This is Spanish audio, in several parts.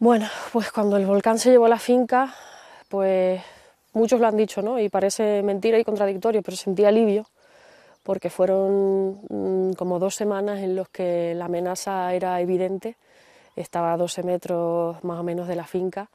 Bueno, pues cuando el volcán se llevó a la finca, pues muchos lo han dicho, ¿no? Y parece mentira y contradictorio, pero sentí alivio porque fueron mm, como dos semanas en las que la amenaza era evidente estaba a 12 metros más o menos de la finca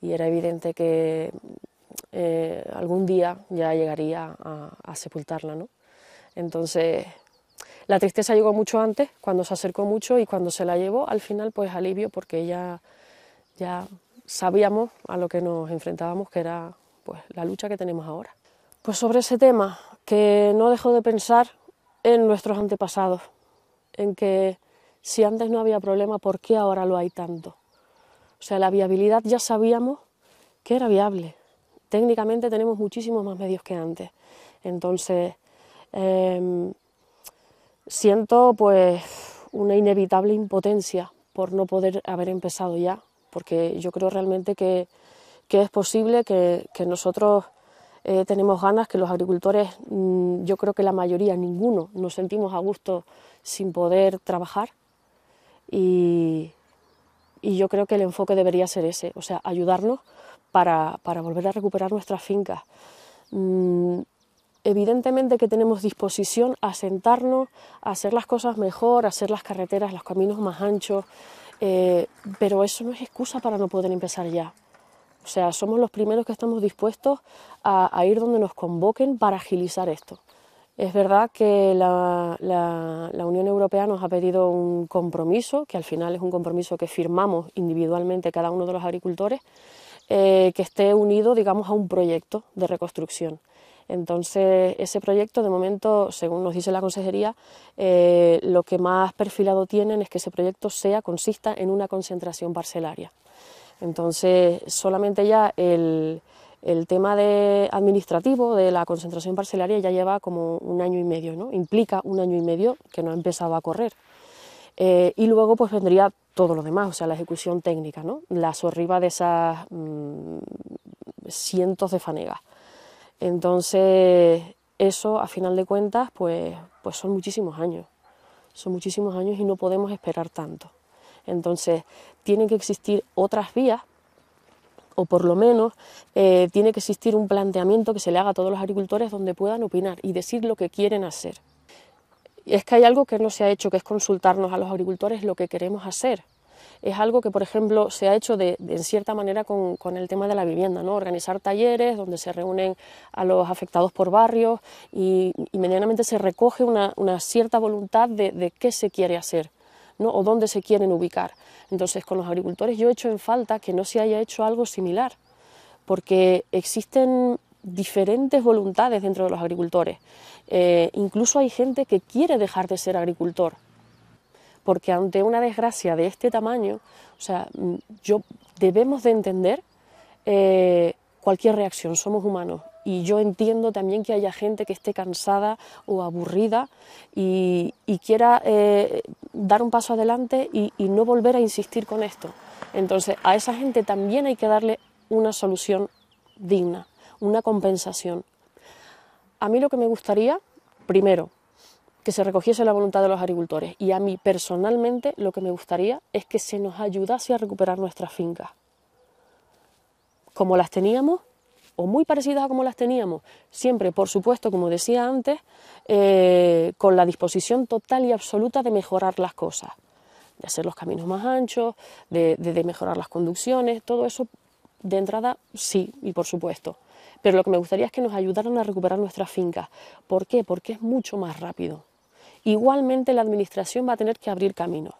y era evidente que eh, algún día ya llegaría a, sepultarla. ¿no? Entonces, la tristeza llegó mucho antes, cuando se acercó mucho y cuando se la llevó, al final pues alivio porque ya, ya sabíamos a lo que nos enfrentábamos, que era pues, la lucha que tenemos ahora. Pues sobre ese tema, que no dejo de pensar en nuestros antepasados, en que si antes no había problema, ¿por qué ahora lo hay tanto? O sea, la viabilidad ya sabíamos que era viable. Técnicamente tenemos muchísimos más medios que antes. Entonces, em, siento pues una inevitable impotencia por no poder haber empezado ya, porque yo creo realmente que, es posible que, nosotros eh, tenemos ganas, que los agricultores, mm, yo creo que la mayoría, ninguno, nos sentimos a gusto sin poder trabajar y, yo creo que el enfoque debería ser ese, o sea, ayudarnos para, volver a recuperar nuestras fincas. Mm, evidentemente que tenemos disposición a sentarnos, a hacer las cosas mejor, a hacer las carreteras, los caminos más anchos, eh, pero eso no es excusa para no poder empezar ya. O sea, somos los primeros que estamos dispuestos a ir donde nos convoquen para agilizar esto. Es verdad que la, Unión Europea nos ha pedido un compromiso, que al final es un compromiso que firmamos individualmente cada uno de los agricultores, eh, que esté unido, digamos, a un proyecto de reconstrucción. Entonces, ese proyecto, de momento, según nos dice la consejería, eh, lo que más perfilado tienen es que ese proyecto sea, consista en una concentración parcelaria. Entonces, solamente ya el, el tema de administrativo de la concentración parcelaria ya lleva como un año y medio, ¿no? implica un año y medio que no ha empezado a correr. Eh, y luego pues vendría todo lo demás, o sea, la ejecución técnica, ¿no? la sorriba de esas mm, cientos de fanegas. Entonces, eso a final de cuentas pues, pues son muchísimos años, son muchísimos años y no podemos esperar tanto. Entonces, tienen que existir otras vías o por lo menos eh, tiene que existir un planteamiento que se le haga a todos los agricultores donde puedan opinar y decir lo que quieren hacer. es que hay algo que no se ha hecho, que es consultarnos a los agricultores lo que queremos hacer. Es algo que, por ejemplo, se ha hecho de, en cierta manera con, el tema de la vivienda, ¿no? organizar talleres donde se reúnen a los afectados por barrios y, medianamente se recoge una, cierta voluntad de, qué se quiere hacer. o dónde se quieren ubicar. Entonces, con los agricultores yo he hecho en falta que no se haya hecho algo similar, porque existen diferentes voluntades dentro de los agricultores. Eh, incluso hay gente que quiere dejar de ser agricultor, porque ante una desgracia de este tamaño, o sea, mm, yo debemos de entender eh, cualquier reacción, somos humanos y yo entiendo también que haya gente que esté cansada o aburrida y, quiera eh, dar un paso adelante y no volver a insistir con esto. Entonces, a esa gente también hay que darle una solución digna, una compensación. A mí lo que me gustaría, primero, que se recogiese la voluntad de los agricultores y a mí personalmente lo que me gustaría es que se nos ayudase a recuperar nuestras fincas, como las teníamos o muy parecidas a como las teníamos, siempre, por supuesto, como decía antes, eh, con la disposición total y absoluta de mejorar las cosas, de hacer los caminos más anchos, de, mejorar las conducciones, todo eso de entrada sí, y por supuesto. Pero lo que me gustaría es que nos ayudaran a recuperar nuestras fincas. ¿Por qué? Porque es mucho más rápido. Igualmente la administración va a tener que abrir caminos...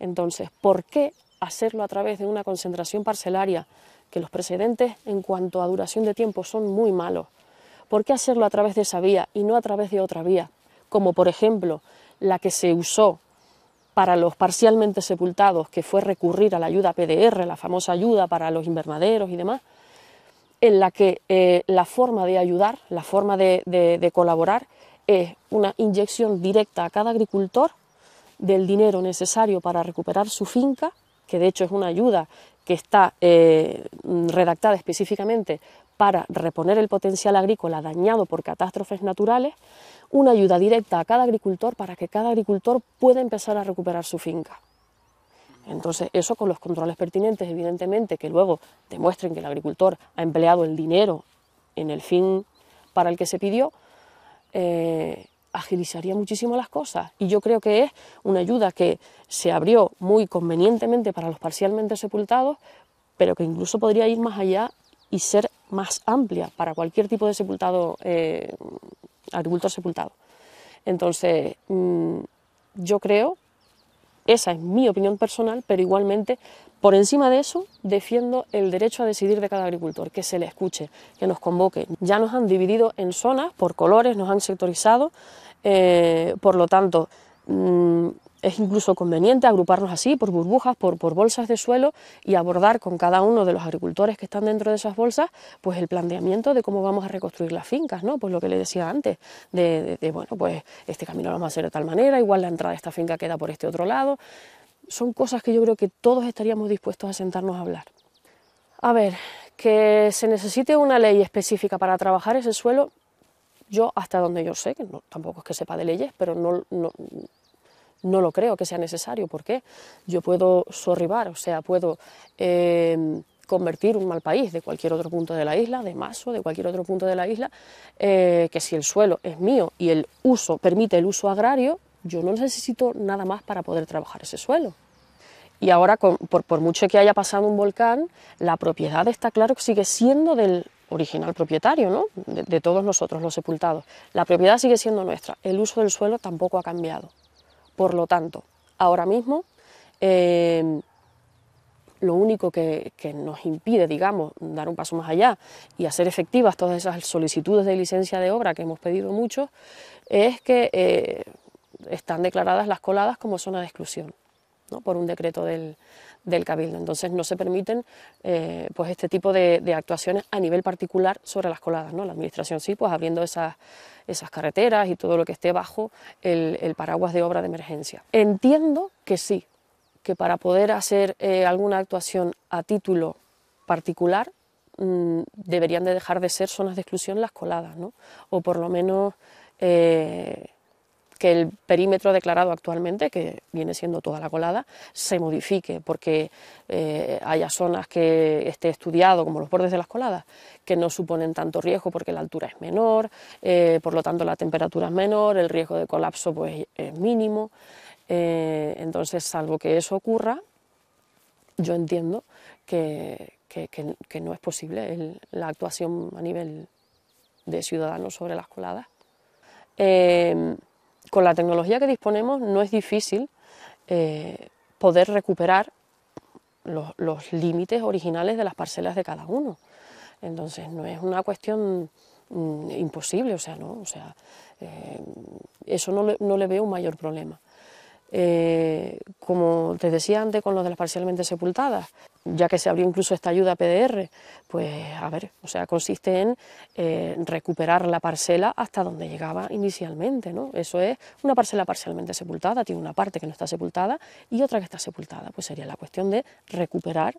Entonces, ¿por qué hacerlo a través de una concentración parcelaria que los precedentes en cuanto a duración de tiempo son muy malos. ¿Por qué hacerlo a través de esa vía y no a través de otra vía? Como por ejemplo la que se usó para los parcialmente sepultados, que fue recurrir a la ayuda PDR, la famosa ayuda para los invernaderos y demás, en la que eh, la forma de ayudar, la forma de colaborar, es una inyección directa a cada agricultor del dinero necesario para recuperar su finca que de hecho es una ayuda que está eh, redactada específicamente para reponer el potencial agrícola dañado por catástrofes naturales, una ayuda directa a cada agricultor para que cada agricultor pueda empezar a recuperar su finca. Entonces, eso con los controles pertinentes, evidentemente, que luego demuestren que el agricultor ha empleado el dinero en el fin para el que se pidió, eh, agilizaría muchísimo las cosas. Y yo creo que es una ayuda que se abrió muy convenientemente para los parcialmente sepultados, pero que incluso podría ir más allá y ser más amplia para cualquier tipo de sepultado, eh, agricultor sepultado. Entonces, mm, yo creo esa es mi opinión personal, pero igualmente, por encima de eso, defiendo el derecho a decidir de cada agricultor, que se le escuche, que nos convoque. Ya nos han dividido en zonas, por colores, nos han sectorizado, eh, por lo tanto, mm, es incluso conveniente agruparnos así por burbujas, por, bolsas de suelo y abordar con cada uno de los agricultores que están dentro de esas bolsas pues el planteamiento de cómo vamos a reconstruir las fincas, ¿no? Pues lo que le decía antes, de, bueno, pues este camino lo vamos a hacer de tal manera, igual la entrada de esta finca queda por este otro lado. Son cosas que yo creo que todos estaríamos dispuestos a sentarnos a hablar. A ver, que se necesite una ley específica para trabajar ese suelo, yo hasta donde yo sé, que no, tampoco es que sepa de leyes, pero no, no, no lo creo que sea necesario. porque Yo puedo sorribar, o sea, puedo em, convertir un mal país de cualquier otro punto de la isla, de Maso, de cualquier otro punto de la isla, eh, que si el suelo es mío y el uso permite el uso agrario, yo no necesito nada más para poder trabajar ese suelo. Y ahora, por, mucho que haya pasado un volcán, la propiedad está claro que sigue siendo del, original propietario, ¿no? de, todos nosotros, los sepultados. La propiedad sigue siendo nuestra, el uso del suelo tampoco ha cambiado. Por lo tanto, ahora mismo eh, lo único que, nos impide, digamos, dar un paso más allá y hacer efectivas todas esas solicitudes de licencia de obra que hemos pedido mucho, es que eh, están declaradas las coladas como zona de exclusión por un decreto del, Cabildo. Entonces no se permiten eh, pues este tipo de, actuaciones a nivel particular sobre las coladas. ¿no? La Administración sí, pues abriendo esas, esas carreteras y todo lo que esté bajo el, paraguas de obra de emergencia. Entiendo que sí, que para poder hacer eh, alguna actuación a título particular mm, deberían de dejar de ser zonas de exclusión las coladas, ¿no? o por lo menos... Eh, que el perímetro declarado actualmente, que viene siendo toda la colada, se modifique, porque eh, haya zonas que esté estudiado, como los bordes de las coladas, que no suponen tanto riesgo porque la altura es menor, eh, por lo tanto la temperatura es menor, el riesgo de colapso pues, es mínimo. Eh, entonces, salvo que eso ocurra, yo entiendo que, no es posible la actuación a nivel de ciudadanos sobre las coladas con la tecnología que disponemos no es difícil eh, poder recuperar los, límites originales de las parcelas de cada uno. Entonces no es una cuestión mm, imposible, o sea, no, o sea, eh, eso no le, no le veo un mayor problema. Eh, como te decía antes con lo de las parcialmente sepultadas, ya que se abrió incluso esta ayuda PDR, pues a ver, o sea, consiste en eh, recuperar la parcela hasta donde llegaba inicialmente, ¿no? Eso es una parcela parcialmente sepultada, tiene una parte que no está sepultada y otra que está sepultada, pues sería la cuestión de recuperar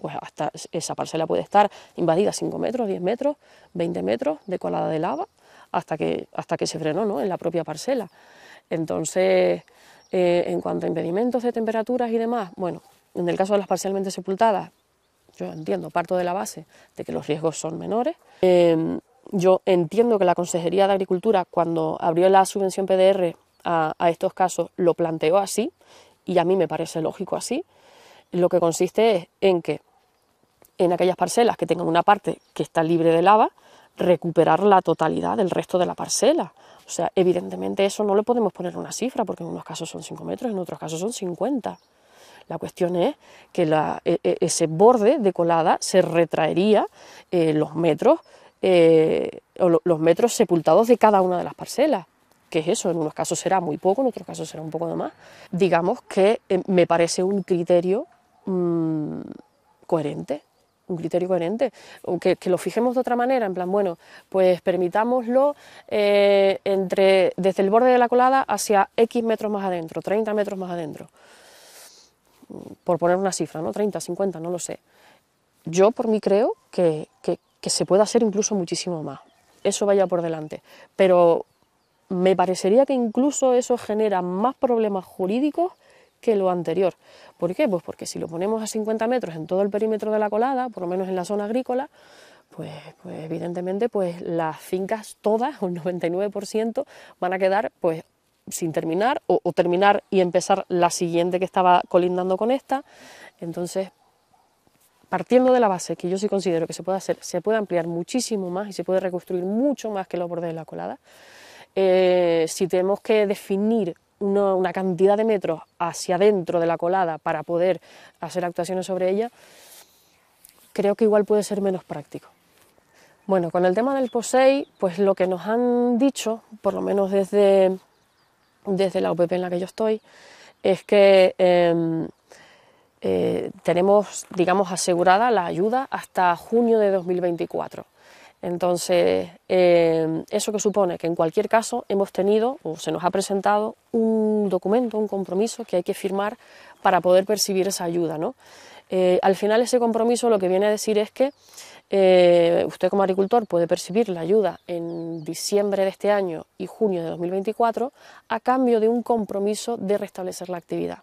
pues hasta esa parcela puede estar invadida 5 metros, 10 metros, 20 metros de colada de lava hasta que, hasta que se frenó ¿no? en la propia parcela. Entonces, eh, en cuanto a impedimentos de temperaturas y demás, bueno, en el caso de las parcialmente sepultadas, yo entiendo, parto de la base de que los riesgos son menores. Em, yo entiendo que la Consejería de Agricultura, cuando abrió la subvención PDR a, a, estos casos, lo planteó así, y a mí me parece lógico así. Lo que consiste es en que en aquellas parcelas que tengan una parte que está libre de lava, recuperar la totalidad del resto de la parcela. O sea, evidentemente eso no le podemos poner una cifra, porque en unos casos son 5 metros, en otros casos son 50. La cuestión es que e, e, ese borde de colada se retraería eh, los metros eh, o los metros sepultados de cada una de las parcelas que es eso, en unos casos será muy poco, en otros casos será un poco de más, digamos que eh, me parece un criterio mm, coherente, un criterio coherente, que, lo fijemos de otra manera, en plan, bueno, pues permitámoslo eh, entre, desde el borde de la colada hacia X metros más adentro, 30 metros más adentro, por poner una cifra, ¿no? 30, 50, no lo sé. Yo por mí creo que, que se puede hacer incluso muchísimo más, eso vaya por delante, pero me parecería que incluso eso genera más problemas jurídicos que lo anterior. ¿Por qué? Pues porque si lo ponemos a 50 metros en todo el perímetro de la colada, por lo menos en la zona agrícola, pues, pues evidentemente pues las fincas todas, un 99%, van a quedar pues sin terminar o, terminar y empezar la siguiente que estaba colindando con esta. Entonces, partiendo de la base que yo sí considero que se puede hacer, se puede ampliar muchísimo más y se puede reconstruir mucho más que los bordes de la colada. Eh, si tenemos que definir una, cantidad de metros hacia adentro de la colada para poder hacer actuaciones sobre ella, creo que igual puede ser menos práctico. Bueno, con el tema del POSEI, pues lo que nos han dicho, por lo menos desde, desde la UPP en la que yo estoy, es que em, eh, tenemos, digamos, asegurada la ayuda hasta junio de 2024. Entonces, em, eso que supone que en cualquier caso hemos tenido o se nos ha presentado un documento, un compromiso que hay que firmar para poder percibir esa ayuda. ¿no? Eh, al final ese compromiso lo que viene a decir es que eh, usted como agricultor puede percibir la ayuda en diciembre de este año y junio de 2024 a cambio de un compromiso de restablecer la actividad.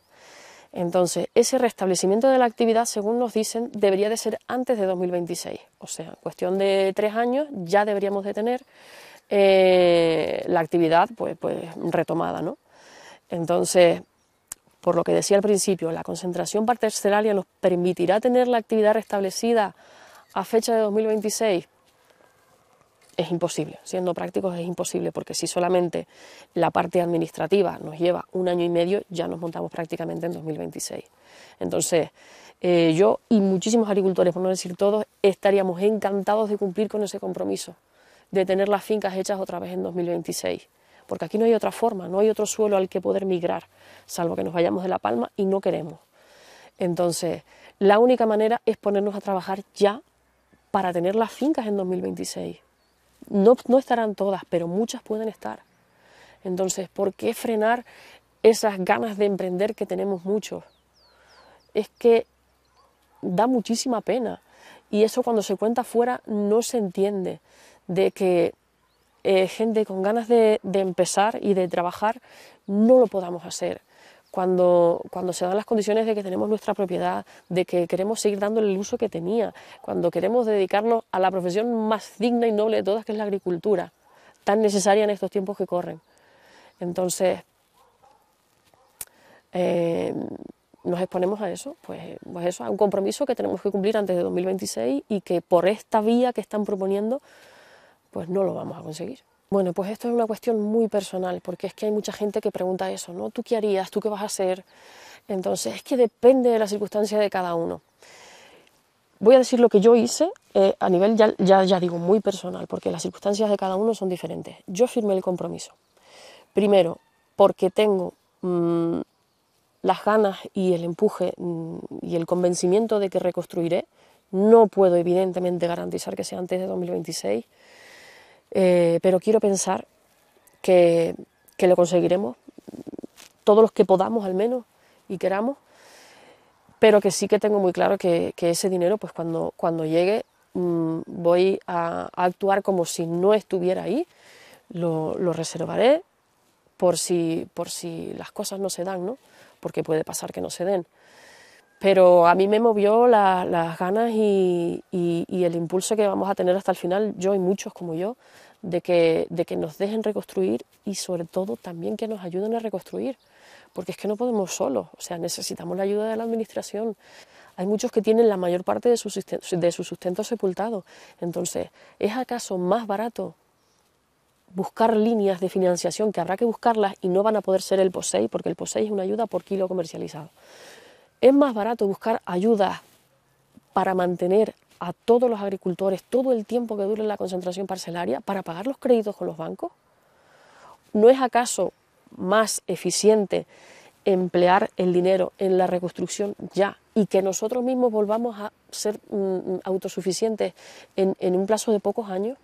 Entonces, ese restablecimiento de la actividad, según nos dicen, debería de ser antes de 2026. O sea, en cuestión de tres años ya deberíamos de tener eh, la actividad pues, pues, retomada. ¿no? Entonces, por lo que decía al principio, la concentración parcelaria nos permitirá tener la actividad restablecida a fecha de 2026 es imposible. Siendo prácticos es imposible porque si solamente la parte administrativa nos lleva un año y medio, ya nos montamos prácticamente en 2026. Entonces, eh, yo y muchísimos agricultores, por no decir todos, estaríamos encantados de cumplir con ese compromiso, de tener las fincas hechas otra vez en 2026. Porque aquí no hay otra forma, no hay otro suelo al que poder migrar, salvo que nos vayamos de La Palma y no queremos. Entonces, la única manera es ponernos a trabajar ya para tener las fincas en 2026. No, estarán todas, pero muchas pueden estar. Entonces, ¿por qué frenar esas ganas de emprender que tenemos muchos? Es que da muchísima pena. Y eso cuando se cuenta fuera no se entiende. De que eh, gente con ganas de empezar y de trabajar no lo podamos hacer cuando, cuando se dan las condiciones de que tenemos nuestra propiedad, de que queremos seguir dándole el uso que tenía, cuando queremos dedicarnos a la profesión más digna y noble de todas, que es la agricultura, tan necesaria en estos tiempos que corren. Entonces, eh, nos exponemos a eso, pues, pues, eso, a un compromiso que tenemos que cumplir antes de 2026 y que por esta vía que están proponiendo, pues no lo vamos a conseguir. Bueno, pues esto es una cuestión muy personal, porque es que hay mucha gente que pregunta eso, ¿no? ¿Tú qué harías? ¿Tú qué vas a hacer? Entonces, es que depende de la circunstancia de cada uno. Voy a decir lo que yo hice eh, a nivel, ya, ya, digo, muy personal, porque las circunstancias de cada uno son diferentes. Yo firmé el compromiso. Primero, porque tengo mm, las ganas y el empuje mm, y el convencimiento de que reconstruiré. No puedo, evidentemente, garantizar que sea antes de 2026 eh, pero quiero pensar que, lo conseguiremos, todos los que podamos al menos y queramos, pero que sí que tengo muy claro que, ese dinero, pues cuando, cuando llegue, mm, voy a, actuar como si no estuviera ahí, lo, lo, reservaré por si, por si las cosas no se dan, ¿no? porque puede pasar que no se den pero a mí me movió las ganas y, el impulso que vamos a tener hasta el final, yo y muchos como yo, de que, nos dejen reconstruir y sobre todo también que nos ayuden a reconstruir, porque es que no podemos solos, o sea, necesitamos la ayuda de la administración. Hay muchos que tienen la mayor parte de su, de su sustento sepultado, entonces, ¿es acaso más barato buscar líneas de financiación que habrá que buscarlas y no van a poder ser el POSEI, porque el POSEI es una ayuda por kilo comercializado? Es más barato buscar ayuda para mantener a todos los agricultores todo el tiempo que dure la concentración parcelaria para pagar los créditos con los bancos? ¿No es acaso más eficiente emplear el dinero en la reconstrucción ya y que nosotros mismos volvamos a ser mm, mm, autosuficientes en un plazo de pocos años?